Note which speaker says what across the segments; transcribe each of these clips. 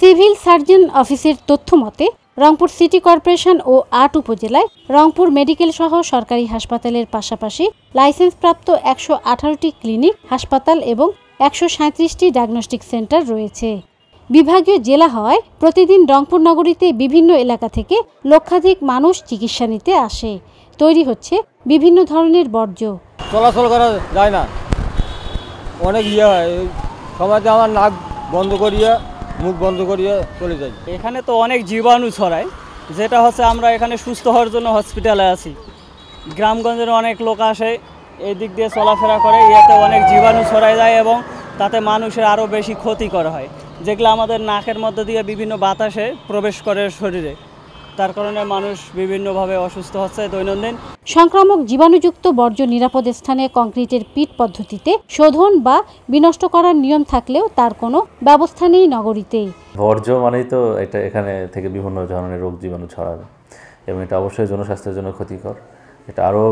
Speaker 1: civil surgeon অফিসের তথ্য মতে রংপুর সিটি কর্পোরেশন ও আট উপজেলায় রংপুর মেডিকেল সহ সরকারি হাসপাতালের পাশাপাশি লাইসেন্সপ্রাপ্ত একশো আঠারোটি ক্লিনিক হাসপাতাল এবং একশো সাঁত্রিশটি ডায়াগনস্টিক সেন্টার রয়েছে বিভাগীয় জেলা হওয়ায় প্রতিদিন রংপুর নগরীতে বিভিন্ন এলাকা থেকে লক্ষাধিক মানুষ চিকিৎসা নিতে আসে তৈরি হচ্ছে বিভিন্ন ধরনের বর্জ্য
Speaker 2: চলাচল করা যায় না অনেক ইয়ে হয় সমাজে আমার নাক বন্ধ করিয়া মুখ বন্ধ করিয়ে চলে যাই এখানে তো অনেক জীবাণু ছড়ায় যেটা হচ্ছে আমরা এখানে সুস্থ হওয়ার জন্য হসপিটালে আছি গ্রামগঞ্জের অনেক লোক আসে এই দিক দিয়ে চলাফেরা করে ইয়াতে অনেক জীবাণু ছড়ায় যায় এবং তাতে মানুষের আরও বেশি ক্ষতি করা হয় যেগুলো আমাদের নাকের মধ্যে দিয়ে বিভিন্ন বাতাসে প্রবেশ করে শরীরে তার কারণে মানুষ বিভিন্নভাবে অসুস্থ হচ্ছে দৈনন্দিন
Speaker 1: সংক্রামক জীবাণুযুক্ত বর্জ্য নিরাপদ স্থানে কংক্রিটের পিট পদ্ধতিতে শোধন বা বিনষ্ট করার নিয়ম থাকলেও তার কোনো ব্যবস্থা নেই নগরীতেই
Speaker 2: বর্জ্য মানেই তো এটা এখানে থেকে বিভিন্ন ধরনের রোগ জীবাণু ছড়াবে এবং এটা অবশ্যই জনস্বাস্থ্যের জন্য ক্ষতিকর এটা আরও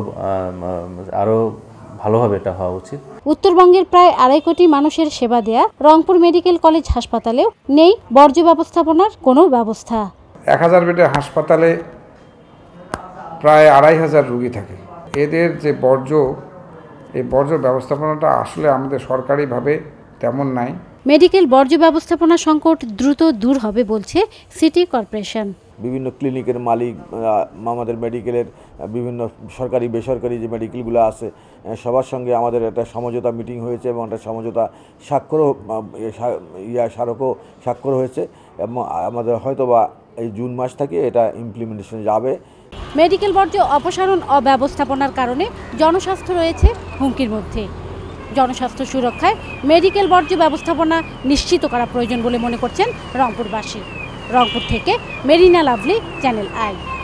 Speaker 2: আরও ভালোভাবে এটা হওয়া উচিত
Speaker 1: উত্তরবঙ্গের প্রায় আড়াই কোটি মানুষের সেবা দেয়া রংপুর মেডিকেল কলেজ হাসপাতালেও নেই বর্জ্য ব্যবস্থাপনার কোনো ব্যবস্থা
Speaker 3: এক হাজার বেডের হাসপাতালে প্রায় আড়াই হাজার রুগী থাকে এদের যে বর্জ্য এই বর্জ্য ব্যবস্থাপনাটা আসলে আমাদের সরকারিভাবে তেমন নাই
Speaker 1: মেডিকেল বর্জ্য ব্যবস্থাপনা সংকট দ্রুত দূর হবে বলছে সিটি কর্পোরেশন
Speaker 3: বিভিন্ন ক্লিনিকের মালিক আমাদের মেডিকেলের বিভিন্ন সরকারি বেসরকারি যে মেডিকেলগুলো আছে সবার সঙ্গে আমাদের একটা সমঝোতা মিটিং হয়েছে এবং একটা সমঝোতা স্বাক্ষরও ইয়া স্মারকও স্বাক্ষর হয়েছে এবং আমাদের হয়তোবা এই জুন মাস থেকে এটা ইমপ্লিমেন্টেশন যাবে
Speaker 1: মেডিকেল বর্জ্য অপসারণ অব্যবস্থাপনার কারণে জনস্বাস্থ্য রয়েছে হুমকির মধ্যে জনস্বাস্থ্য সুরক্ষায় মেডিকেল বর্জ্য ব্যবস্থাপনা নিশ্চিত করা প্রয়োজন বলে মনে করছেন রংপুরবাসী রংপুর থেকে মেরিনা লাভলি চ্যানেল আই